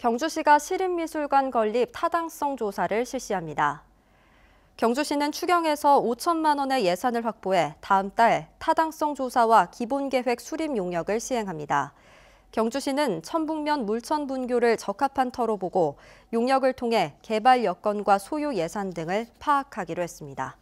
경주시가 시립미술관 건립 타당성 조사를 실시합니다. 경주시는 추경에서 5천만 원의 예산을 확보해 다음 달 타당성 조사와 기본계획 수립 용역을 시행합니다. 경주시는 천북면 물천 분교를 적합한 터로 보고 용역을 통해 개발 여건과 소요 예산 등을 파악하기로 했습니다.